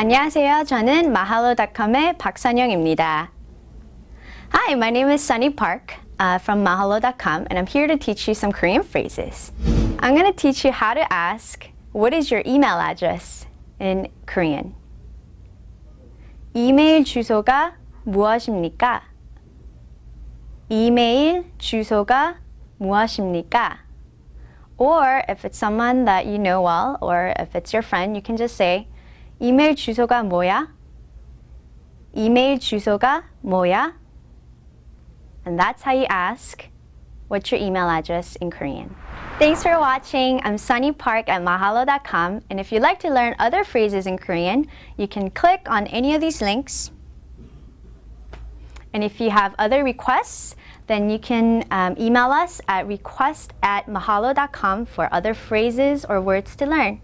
안녕하세요. 저는 mahalo.com의 박선영입니다. Hi, my name is Sunny Park uh, from mahalo.com and I'm here to teach you some Korean phrases. I'm going to teach you how to ask what is your email address in Korean. 이메일 주소가 무엇입니까? 이메일 주소가 무엇입니까? Or if it's someone that you know well, or if it's your friend, you can just say, 이메일 주소가 뭐야? 이메일 주소가 뭐야? And that's how you ask what's your email address in Korean. Thanks for watching. I'm Sunny Park at mahalo.com. And if you'd like to learn other phrases in Korean, you can click on any of these links. And if you have other requests, then you can um, email us at request at mahalo.com for other phrases or words to learn.